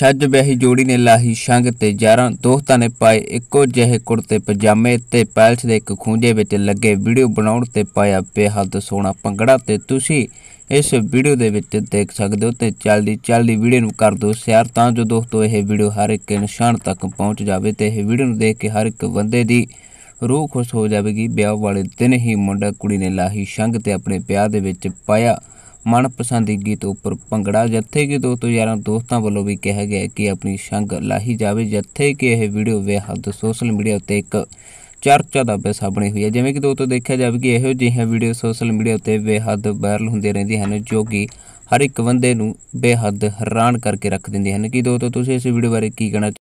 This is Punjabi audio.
ਛੱਜ ਵਿਆਹੀ ਜੋੜੀ ਨੇ ਲਾਹੀ ਸ਼ੰਗ ਤੇ ਯਾਰਾਂ ਦੋਸਤਾਂ ਨੇ ਪਾਏ ਇੱਕੋ ਜਿਹੇ ਕੁੜਤੇ ਪਜਾਮੇ ਤੇ ਪੈਲਸ ਦੇ ਇੱਕ ਖੂੰਜੇ ਵਿੱਚ ਲੱਗੇ ਵੀਡੀਓ ਬਣਾਉਣ ਤੇ ਪਾਇਆ ਬੇਹੱਦ ਸੋਹਣਾ ਪੰਗੜਾ ਤੇ ਤੁਸੀਂ ਇਸ ਵੀਡੀਓ ਦੇ ਵਿੱਚ ਦੇਖ ਸਕਦੇ ਹੋ ਤੇ ਚੱਲਦੀ ਚੱਲਦੀ ਵੀਡੀਓ ਨੂੰ ਕਰ ਦਿਓ ਸ਼ੇਅਰ ਤਾਂ ਜੋ ਦੋਸਤੋ ਇਹ ਵੀਡੀਓ ਹਰ ਇੱਕ ਨਿਸ਼ਾਨ ਤੱਕ ਪਹੁੰਚ ਜਾਵੇ ਤੇ ਇਹ ਵੀਡੀਓ ਨੂੰ ਦੇਖ ਕੇ ਹਰ ਇੱਕ ਬੰਦੇ ਦੀ ਰੂਹ ਖੁਸ਼ ਹੋ ਜਾਵੇਗੀ ਵਿਆਹ ਵਾਲੇ ਦਿਨ ਹੀ ਮੁੰਡਾ ਕੁੜੀ ਨੇ ਲਾਹੀ ਸ਼ੰਗ ਤੇ ਆਪਣੇ ਵਿਆਹ ਦੇ ਵਿੱਚ ਪਾਇਆ ਮਨਪਸੰਦੀ ਗੀਤ ਉੱਪਰ ਭੰਗੜਾ ਜੱਥੇ ਕੇ ਦੋਸਤੋ ਯਾਰਾਂ ਦੋਸਤਾਂ ਵੱਲੋਂ ਵੀ ਕਿਹਾ ਗਿਆ ਕਿ ਆਪਣੀ ਸੰਗ ਲਾਹੀ ਜਾਵੇ ਜੱਥੇ ਕਿ ਇਹ ਵੀਡੀਓ ਵੇਹਦ ਸੋਸ਼ਲ ਮੀਡੀਆ ਉੱਤੇ ਇੱਕ ਚਰਚਾ ਦਾ ਵਿਸ਼ਾ ਬਣੀ ਹੋਈ ਹੈ ਜਿਵੇਂ ਕਿ ਦੋਸਤੋ ਦੇਖਿਆ ਜਾਵੇ ਕਿ ਇਹੋ ਜਿਹੇ ਵੀਡੀਓ ਸੋਸ਼ਲ ਮੀਡੀਆ ਉੱਤੇ ਬੇਹੱਦ ਵਾਇਰਲ ਹੁੰਦੇ ਰਹਿੰਦੇ ਹਨ ਜੋ ਕਿ ਹਰ ਇੱਕ ਬੰਦੇ ਨੂੰ ਬੇਹੱਦ ਹੈਰਾਨ ਕਰਕੇ ਰੱਖ ਦਿੰਦੇ ਹਨ ਕਿ ਦੋਸਤੋ ਤੁਸੀਂ ਇਸ ਵੀਡੀਓ ਬਾਰੇ ਕੀ ਕਹਿਣਾ